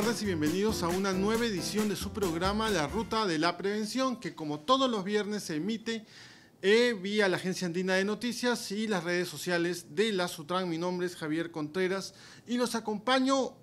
tardes y bienvenidos a una nueva edición de su programa La Ruta de la Prevención, que como todos los viernes se emite eh, vía la Agencia Andina de Noticias y las redes sociales de la Sutran. Mi nombre es Javier Contreras y los acompaño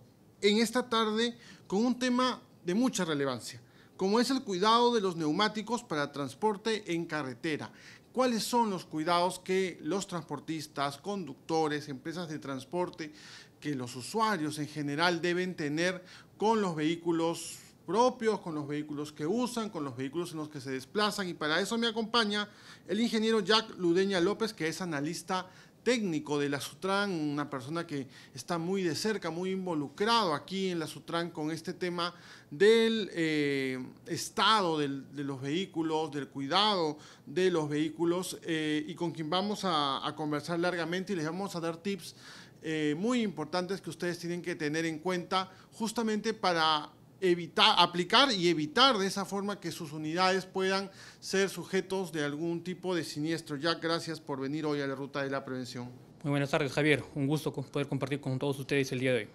en esta tarde con un tema de mucha relevancia, como es el cuidado de los neumáticos para transporte en carretera cuáles son los cuidados que los transportistas, conductores, empresas de transporte, que los usuarios en general deben tener con los vehículos propios, con los vehículos que usan, con los vehículos en los que se desplazan. Y para eso me acompaña el ingeniero Jack Ludeña López, que es analista técnico de la Sutran, una persona que está muy de cerca, muy involucrado aquí en la Sutran con este tema del eh, estado de los vehículos, del cuidado de los vehículos eh, y con quien vamos a conversar largamente y les vamos a dar tips eh, muy importantes que ustedes tienen que tener en cuenta justamente para evitar, aplicar y evitar de esa forma que sus unidades puedan ser sujetos de algún tipo de siniestro. Jack, gracias por venir hoy a la Ruta de la Prevención. Muy buenas tardes, Javier. Un gusto poder compartir con todos ustedes el día de hoy.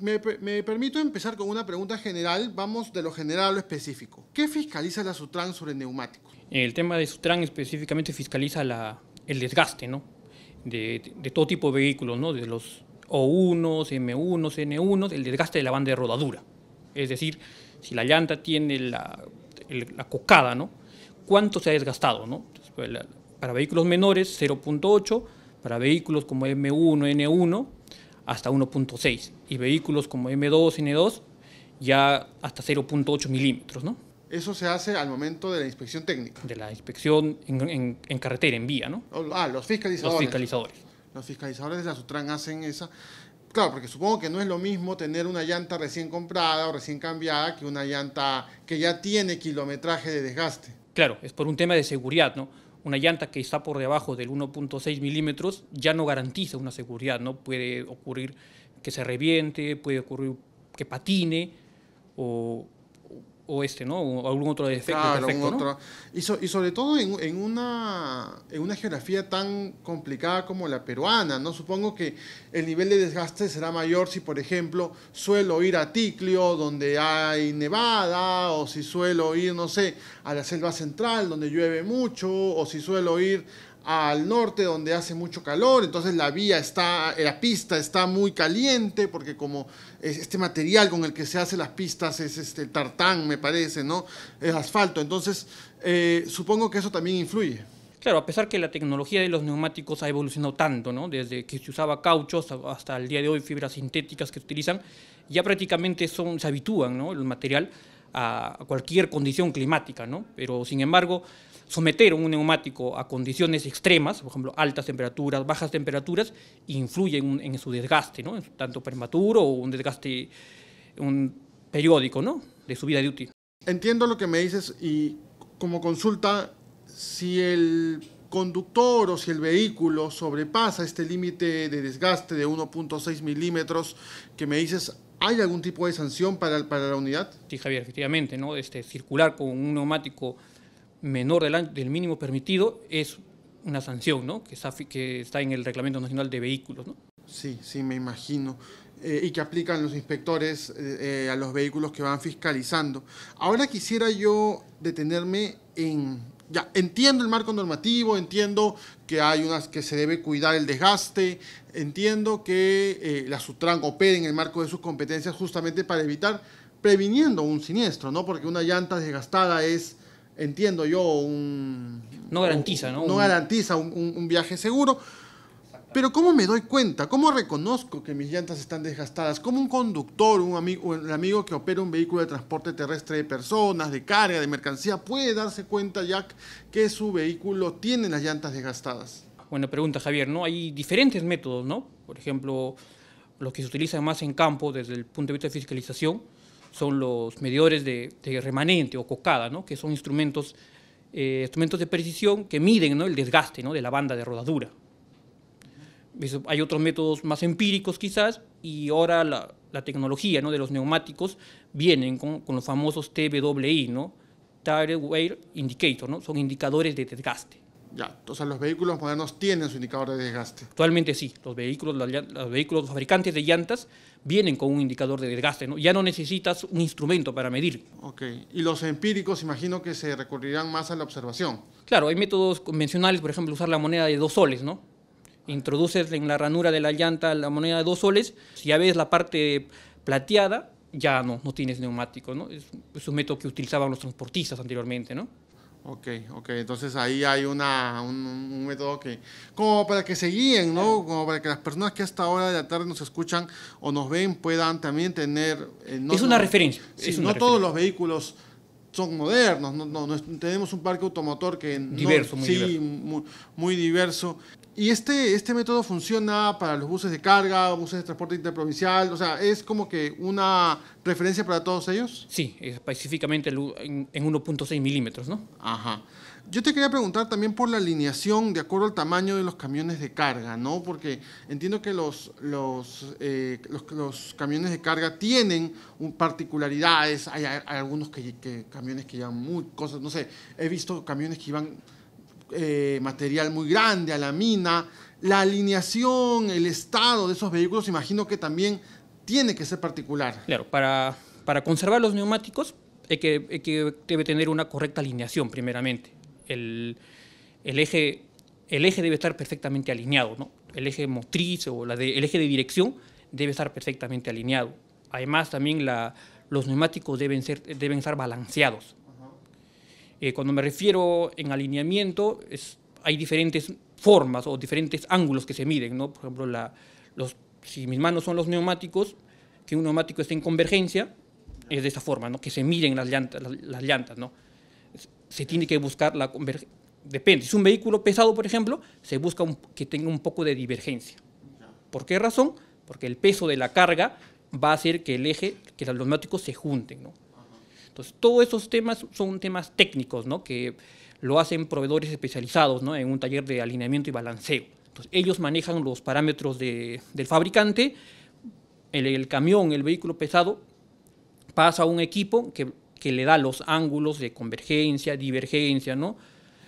Me, me, permito empezar con una pregunta general. Vamos de lo general a lo específico. ¿Qué fiscaliza la Sutran sobre neumáticos? El tema de Sutran específicamente fiscaliza la, el desgaste, ¿no? de, todo tipo de vehículos, ¿no? de los O1, M1, N1, el desgaste de la banda de rodadura. Es decir, si la llanta tiene la, cocada, ¿no? ¿cuánto se ha desgastado? ¿no? Pues, para vehículos menores 0.8, para vehículos como M1, N1 hasta 1.6 y vehículos como M2, N2 ya hasta 0.8 milímetros, ¿no? Eso se hace al momento de la inspección técnica. De la inspección en, carretera, en vía, ¿no? Oh, ah, los fiscalizadores. Los fiscalizadores. Los fiscalizadores de la Sutran hacen esa. Claro, porque supongo que no es lo mismo tener una llanta recién comprada o recién cambiada que una llanta que ya tiene kilometraje de desgaste. Claro, es por un tema de seguridad, ¿no? Una llanta que está por debajo del 1.6 milímetros ya no garantiza una seguridad, ¿no? Puede ocurrir que se reviente, puede ocurrir que patine o o este, ¿no? O algún otro defecto. Claro, otro. Y, sobre todo en, una, en una geografía tan complicada como la peruana, ¿no? Supongo que el nivel de desgaste será mayor si, por ejemplo, suelo ir a Ticlio, donde hay nevada, o si suelo ir, no sé, a la selva central, donde llueve mucho, o si suelo ir al norte donde hace mucho calor, entonces la vía está, la pista está muy caliente porque como este material con el que se hacen las pistas es este tartán, me parece, ¿no? Es asfalto, entonces eh, supongo que eso también influye. Claro, a pesar que la tecnología de los neumáticos ha evolucionado tanto, ¿no? Desde que se usaba cauchos hasta el día de hoy fibras sintéticas que se utilizan, ya prácticamente se habitúan, ¿no? El material a cualquier condición climática, ¿no? Pero sin embargo, someter un neumático a condiciones extremas, por ejemplo, altas temperaturas, bajas temperaturas, influye en, su desgaste, tanto prematuro o un desgaste periódico ¿no? de su vida de útil. Entiendo lo que me dices y como consulta, si el conductor o si el vehículo sobrepasa este límite de desgaste de 1.6 milímetros que me dices, ¿hay algún tipo de sanción para, la unidad? Sí, Javier, efectivamente, ¿no? este, circular con un neumático menor del, mínimo permitido es una sanción, ¿no? Que está, en el Reglamento Nacional de Vehículos, ¿no? Sí, sí, me imagino. Eh, y que aplican los inspectores eh, eh, a los vehículos que van fiscalizando. Ahora quisiera yo detenerme en... Ya, entiendo el marco normativo, entiendo que hay unas que se debe cuidar el desgaste, entiendo que la Sutran opere en el marco de sus competencias justamente para evitar previniendo un siniestro, ¿no? Porque una llanta desgastada es entiendo yo, un... No garantiza, ¿no? No garantiza un, viaje seguro. Pero ¿cómo me doy cuenta? ¿Cómo reconozco que mis llantas están desgastadas? ¿Cómo un conductor, un amigo, un amigo que opera un vehículo de transporte terrestre de personas, de carga, de mercancía, puede darse cuenta ya que su vehículo tiene las llantas desgastadas? Buena pregunta, Javier. ¿no? Hay diferentes métodos, ¿no? Por ejemplo, los que se utilizan más en campo desde el punto de vista de fiscalización, son los medidores de, remanente o cocada, ¿no? que son instrumentos, eh, instrumentos de precisión que miden ¿no? el desgaste ¿no? de la banda de rodadura. hay otros métodos más empíricos quizás y ahora la, la tecnología ¿no? de los neumáticos vienen con, los famosos TWI, ¿no? Tire Wear Indicator, ¿no? son indicadores de desgaste. Ya, o sea, los vehículos modernos tienen su indicador de desgaste. Actualmente sí, los vehículos, los, vehículos fabricantes de llantas vienen con un indicador de desgaste, ¿no? Ya no necesitas un instrumento para medir. Ok, y los empíricos imagino que se recurrirán más a la observación. Claro, hay métodos convencionales, por ejemplo, usar la moneda de dos soles, ¿no? Introduces en la ranura de la llanta la moneda de dos soles, si ya ves la parte plateada, ya no, no tienes neumático, ¿no? Es, es un método que utilizaban los transportistas anteriormente, ¿no? Ok, ok. Entonces ahí hay una, un, método que, como para que se guíen, ¿no? Como para que las personas que hasta ahora de la tarde nos escuchan o nos ven puedan también tener... Eh, es una referencia. no todos los vehículos son modernos, no, no, tenemos un parque automotor que... Diverso, muy diverso. Muy, diverso. Y este, este método funciona para los buses de carga, buses de transporte interprovincial, o sea, es como que una referencia para todos ellos. Sí, específicamente en 1.6 milímetros, ¿no? Ajá. Yo te quería preguntar también por la alineación de acuerdo al tamaño de los camiones de carga, ¿no? Porque entiendo que los, los, eh, los, camiones de carga tienen particularidades, hay, algunos que, camiones que llevan muy cosas, no sé, he visto camiones que llevan eh, material muy grande a la mina, la alineación, el estado de esos vehículos, imagino que también tiene que ser particular. Claro, para, conservar los neumáticos que debe tener una correcta alineación primeramente el, eje, el eje debe estar perfectamente alineado, ¿no? el eje motriz o la el eje de dirección debe estar perfectamente alineado. Además, también la, los neumáticos deben, ser, deben estar balanceados. Eh, cuando me refiero en alineamiento, es, hay diferentes formas o diferentes ángulos que se miden. ¿no? Por ejemplo, la, los, si mis manos son los neumáticos, que un neumático esté en convergencia, es de esa forma, ¿no? que se miden las llantas. las llantas ¿no? se tiene que buscar la convergencia. Depende, si es un vehículo pesado, por ejemplo, se busca que tenga un poco de divergencia. ¿Por qué razón? Porque el peso de la carga va a hacer que el eje, que los neumáticos se junten. Entonces, todos esos temas son temas técnicos, que lo hacen proveedores especializados en un taller de alineamiento y balanceo. Entonces, ellos manejan los parámetros del fabricante, el, camión, el vehículo pesado, pasa a un equipo que que le da los ángulos de convergencia, divergencia, ¿no?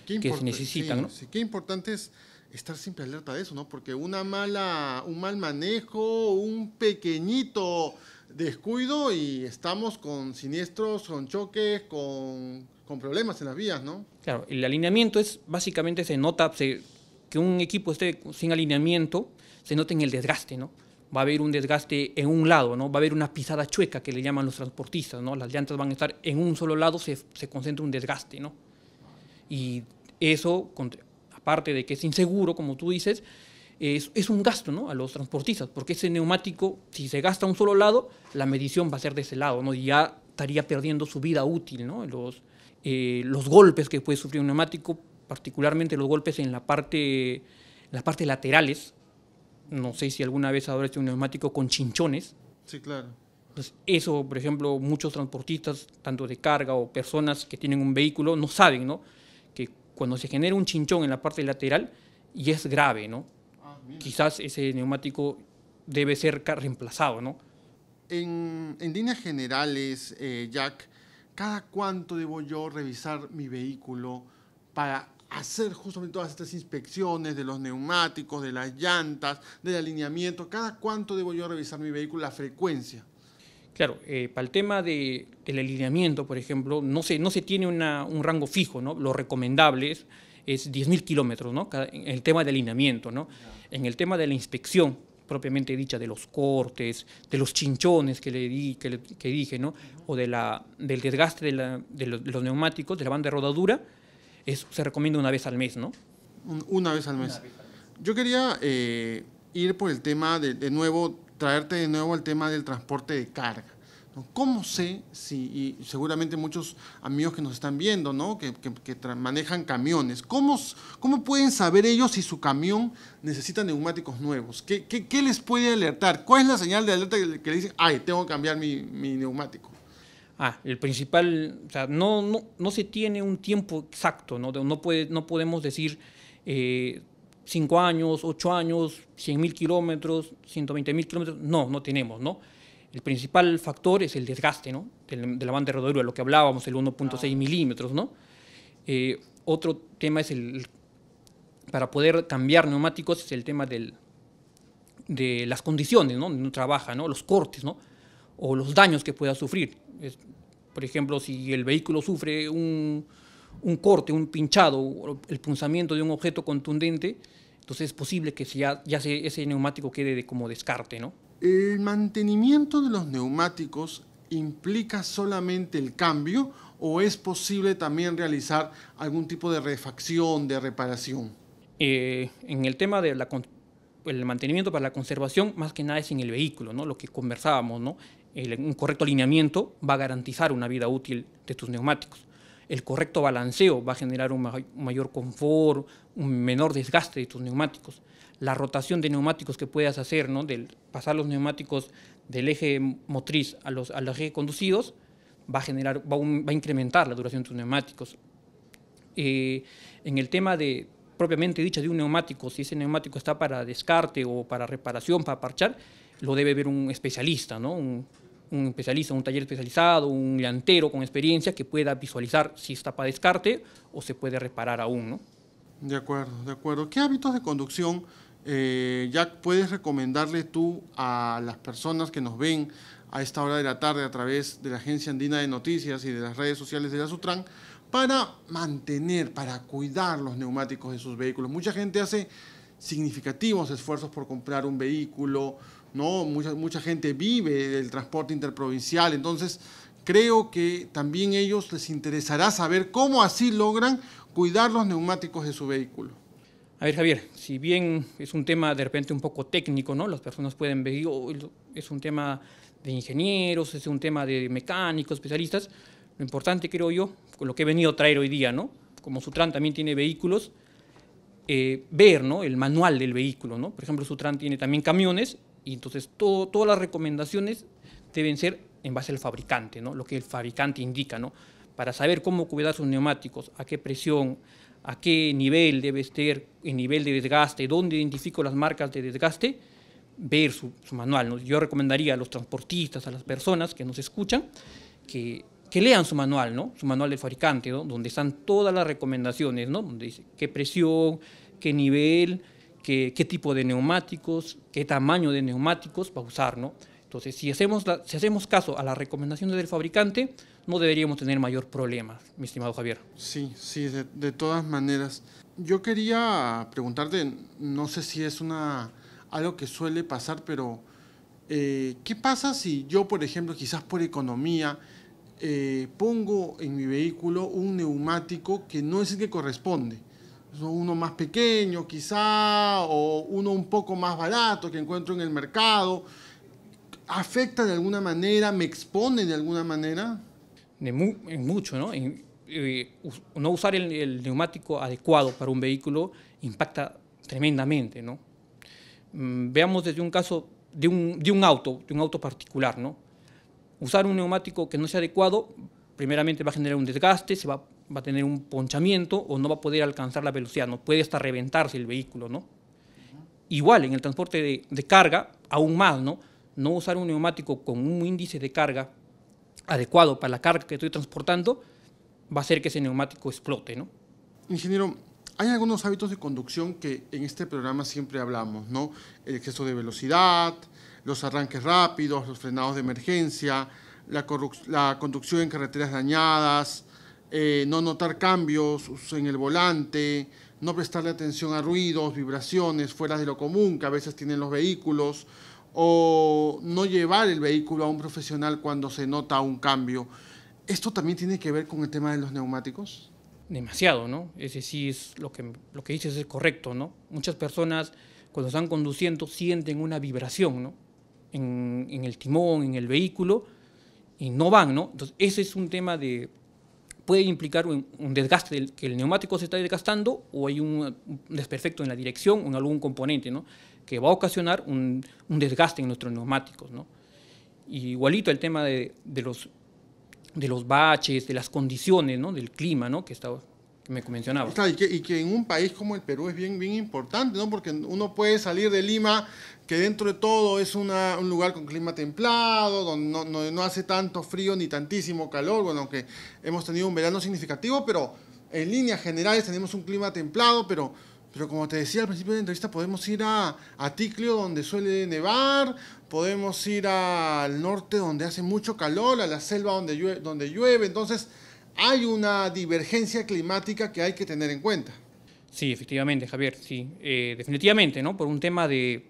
que se necesitan, ¿no? Sí, qué importante es estar siempre alerta de eso, ¿no? Porque una mala, un mal manejo, un pequeñito descuido y estamos con siniestros, con choques, con, con problemas en las vías, ¿no? Claro, el alineamiento es básicamente se nota que un equipo esté sin alineamiento, se nota en el desgaste, ¿no? va a haber un desgaste en un lado, ¿no? va a haber una pisada chueca que le llaman los transportistas, ¿no? las llantas van a estar en un solo lado, se, concentra un desgaste. ¿no? Y eso, aparte de que es inseguro, como tú dices, es, un gasto ¿no? a los transportistas, porque ese neumático, si se gasta a un solo lado, la medición va a ser de ese lado, ¿no? y ya estaría perdiendo su vida útil, los, eh, los golpes que puede sufrir un neumático, particularmente los golpes en la parte, en las partes laterales, no sé si alguna vez habrá un neumático con chinchones. Sí, claro. Pues eso, por ejemplo, muchos transportistas, tanto de carga o personas que tienen un vehículo, no saben, ¿no? Que cuando se genera un chinchón en la parte lateral y es grave, ¿no? Ah, Quizás ese neumático debe ser reemplazado, ¿no? En, líneas generales, eh, Jack, ¿cada cuánto debo yo revisar mi vehículo para hacer justamente todas estas inspecciones de los neumáticos, de las llantas, del alineamiento? ¿Cada cuánto debo yo revisar mi vehículo? La frecuencia. Claro, eh, para el tema de, del alineamiento, por ejemplo, no se, no se tiene un rango fijo, ¿no? Lo recomendable es, 10.000 kilómetros, ¿no? en el tema del alineamiento, ¿no? En el tema de la inspección, propiamente dicha, de los cortes, de los chinchones que, le, di, que, dije, ¿no? O de la, del desgaste de, los, de, los, neumáticos, de la banda de rodadura, se recomienda una vez al mes, ¿no? Una vez al mes. Yo quería eh, ir por el tema de, nuevo, traerte de nuevo al tema del transporte de carga. ¿Cómo sé si, y seguramente muchos amigos que nos están viendo, ¿no? que, manejan camiones, ¿cómo, ¿cómo, pueden saber ellos si su camión necesita neumáticos nuevos? ¿Qué, les puede alertar? ¿Cuál es la señal de alerta que, que le dicen, ay, tengo que cambiar mi neumático? ah, el principal, o sea, no, no, se tiene un tiempo exacto, no, no, puede, no podemos decir 5 eh, años, 8 años, 100 mil kilómetros, 120 mil kilómetros, no, no tenemos, ¿no? El principal factor es el desgaste, ¿no? De, la banda de lo que hablábamos, el 1.6 ah. milímetros, ¿no? Eh, otro tema es el, para poder cambiar neumáticos, es el tema del, de las condiciones, ¿no? No trabaja, ¿no? Los cortes, ¿no? o los daños que pueda sufrir. por ejemplo, si el vehículo sufre un, corte, un pinchado, el punzamiento de un objeto contundente, entonces es posible que ya, ya ese neumático quede como descarte, ¿no? ¿El mantenimiento de los neumáticos implica solamente el cambio o es posible también realizar algún tipo de refacción, de reparación? Eh, en el tema del mantenimiento para la conservación, más que nada es en el vehículo, ¿no? Lo que conversábamos, ¿no? un correcto alineamiento va a garantizar una vida útil de tus neumáticos. El correcto balanceo va a generar un, mayor confort, un menor desgaste de tus neumáticos. La rotación de neumáticos que puedas hacer, ¿no? Del pasar los neumáticos del eje motriz a los, los ejes conducidos, va a, generar, va, a incrementar la duración de tus neumáticos. Eh, en el tema de, propiamente dicho, de un neumático, si ese neumático está para descarte o para reparación, para parchar, lo debe ver un especialista, ¿no? Un, un especialista, un taller especializado, un llantero con experiencia que pueda visualizar si está para descarte o se puede reparar aún. ¿no? De acuerdo, de acuerdo. ¿Qué hábitos de conducción, eh, ya puedes recomendarle tú a las personas que nos ven a esta hora de la tarde a través de la Agencia Andina de Noticias y de las redes sociales de la Sutran para mantener, para cuidar los neumáticos de sus vehículos? Mucha gente hace significativos esfuerzos por comprar un vehículo, ¿no? Mucha, mucha gente vive del transporte interprovincial, entonces creo que también ellos les interesará saber cómo así logran cuidar los neumáticos de su vehículo. A ver, Javier, si bien es un tema de repente un poco técnico, ¿no? Las personas pueden ver, es un tema de ingenieros, es un tema de mecánicos, especialistas. Lo importante, creo yo, con lo que he venido a traer hoy día, ¿no? Como Sutran también tiene vehículos, eh, ver, ¿no? El manual del vehículo, ¿no? Por ejemplo, Sutran tiene también camiones y entonces todas las recomendaciones deben ser en base al fabricante, ¿no? lo que el fabricante indica, ¿no? para saber cómo cuidar sus neumáticos, a qué presión, a qué nivel debe estar, el nivel de desgaste, dónde identifico las marcas de desgaste, ver su, manual. Yo recomendaría a los transportistas, a las personas que nos escuchan, que, lean su manual, ¿no? su manual del fabricante, donde están todas las recomendaciones, donde dice qué presión, qué nivel, qué, tipo de neumáticos, qué tamaño de neumáticos va a usar, ¿no? Entonces, si hacemos, si hacemos caso a las recomendaciones del fabricante, no deberíamos tener mayor problema, mi estimado Javier. Sí, sí, de, todas maneras. Yo quería preguntarte, no sé si es una, algo que suele pasar, pero eh, ¿qué pasa si yo, por ejemplo, quizás por economía, eh, pongo en mi vehículo un neumático que no es el que corresponde? uno más pequeño quizá, o uno un poco más barato que encuentro en el mercado, ¿afecta de alguna manera, me expone de alguna manera? En mucho, ¿no? Eh, no usar el, el, neumático adecuado para un vehículo impacta tremendamente, ¿no? Mm, veamos desde un caso de un, de un auto, de un auto particular, ¿no? Usar un neumático que no sea adecuado primeramente va a generar un desgaste, se va va a tener un ponchamiento o no va a poder alcanzar la velocidad, no puede hasta reventarse el vehículo, ¿no? Igual en el transporte de, carga, aún más, ¿no? No usar un neumático con un índice de carga adecuado para la carga que estoy transportando va a hacer que ese neumático explote, ¿no? Ingeniero, hay algunos hábitos de conducción que en este programa siempre hablamos, ¿no? El exceso de velocidad, los arranques rápidos, los frenados de emergencia, la conducción en carreteras dañadas, eh, no notar cambios en el volante, no prestarle atención a ruidos, vibraciones fuera de lo común que a veces tienen los vehículos, o no llevar el vehículo a un profesional cuando se nota un cambio. ¿Esto también tiene que ver con el tema de los neumáticos? Demasiado, ¿no? Ese sí es lo que, lo que dices es correcto, ¿no? Muchas personas cuando están conduciendo sienten una vibración, ¿no? En, en el timón, en el vehículo, y no van, ¿no? Entonces, ese es un tema de puede implicar un, desgaste, que el neumático se está desgastando o hay un, desperfecto en la dirección o en algún componente, ¿no? que va a ocasionar un, desgaste en nuestros neumáticos. ¿no? igualito el tema de, los, de los baches, de las condiciones, ¿no? del clima, ¿no? que está que me mencionaba Claro, y, que, en un país como el Perú es bien, bien importante, ¿no? Porque uno puede salir de Lima, que dentro de todo es una, un lugar con clima templado, donde no, no, hace tanto frío ni tantísimo calor, bueno, aunque hemos tenido un verano significativo, pero en líneas generales tenemos un clima templado, pero, pero como te decía al principio de la entrevista, podemos ir a, a Ticlio, donde suele nevar, podemos ir al norte, donde hace mucho calor, a la selva donde donde llueve entonces hay una divergencia climática que hay que tener en cuenta. Sí, efectivamente, Javier, sí, eh, definitivamente, ¿no? Por un tema de,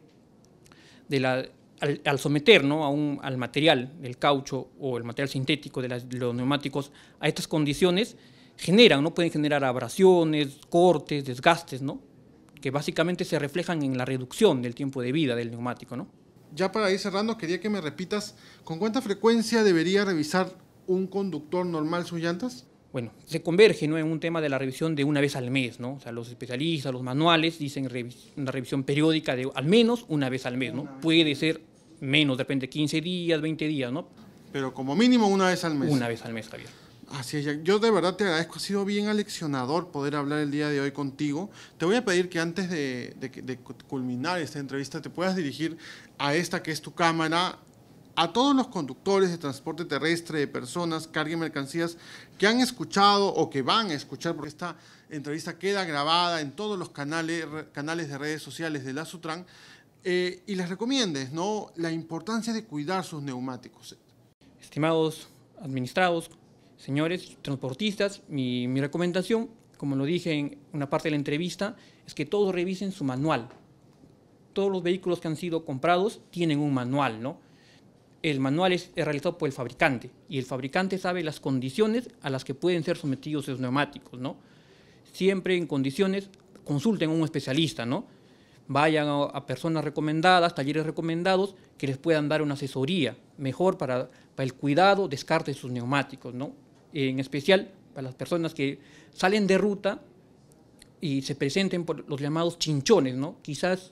de la, al, someter ¿no? al material, el caucho o el material sintético de, de, los neumáticos a estas condiciones, generan, ¿no? Pueden generar abrasiones, cortes, desgastes, ¿no? Que básicamente se reflejan en la reducción del tiempo de vida del neumático, ¿no? Ya para ir cerrando, quería que me repitas, ¿con cuánta frecuencia debería revisar un conductor normal sus llantas? Bueno, se converge ¿no? en un tema de la revisión de una vez al mes, ¿no? O sea, los especialistas, los manuales dicen una revisión periódica de al menos una vez al mes, ¿no? Puede ser menos, de repente 15 días, 20 días, ¿no? Pero como mínimo una vez al mes. Una vez al mes, Javier. Así es, yo de verdad te agradezco, ha sido bien aleccionador poder hablar el día de hoy contigo. Te voy a pedir que antes de, de culminar esta entrevista te puedas dirigir a esta que es tu cámara a todos los conductores de transporte terrestre, de personas, carga y mercancías que han escuchado o que van a escuchar, porque esta entrevista queda grabada en todos los canales, de redes sociales de la Sutran, eh, y les recomiendo ¿no? la importancia de cuidar sus neumáticos. Estimados administrados, señores transportistas, mi recomendación, como lo dije en una parte de la entrevista, es que todos revisen su manual. Todos los vehículos que han sido comprados tienen un manual, ¿no? el manual es realizado por el fabricante y el fabricante sabe las condiciones a las que pueden ser sometidos esos neumáticos, ¿no? Siempre en condiciones, consulten a un especialista, ¿no? Vayan a, personas recomendadas, talleres recomendados, que les puedan dar una asesoría mejor para, el cuidado, descarte sus neumáticos, ¿no? En especial para las personas que salen de ruta y se presenten por los llamados chinchones, ¿no? Quizás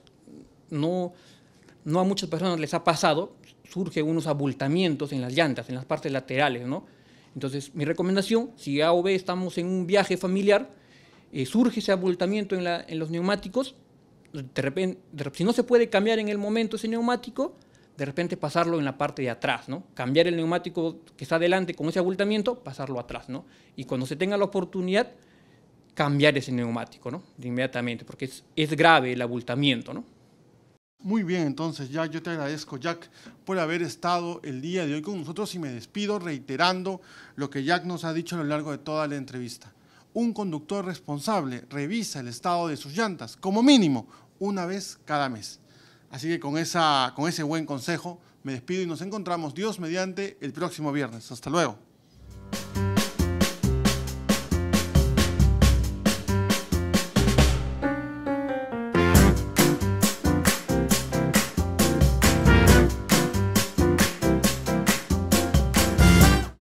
no, no a muchas personas les ha pasado, surgen unos abultamientos en las llantas, en las partes laterales, ¿no? Entonces, mi recomendación, si A o B estamos en un viaje familiar, eh, surge ese abultamiento en, la, en los neumáticos, de repente, si no se puede cambiar en el momento ese neumático, de repente pasarlo en la parte de atrás, ¿no? Cambiar el neumático que está adelante con ese abultamiento, pasarlo atrás, ¿no? Y cuando se tenga la oportunidad, cambiar ese neumático, ¿no? inmediatamente, porque es, es grave el abultamiento, ¿no? Muy bien, entonces, Jack, yo te agradezco, Jack, por haber estado el día de hoy con nosotros y me despido reiterando lo que Jack nos ha dicho a lo largo de toda la entrevista. Un conductor responsable revisa el estado de sus llantas, como mínimo, una vez cada mes. Así que con, esa, con ese buen consejo me despido y nos encontramos, Dios mediante, el próximo viernes. Hasta luego.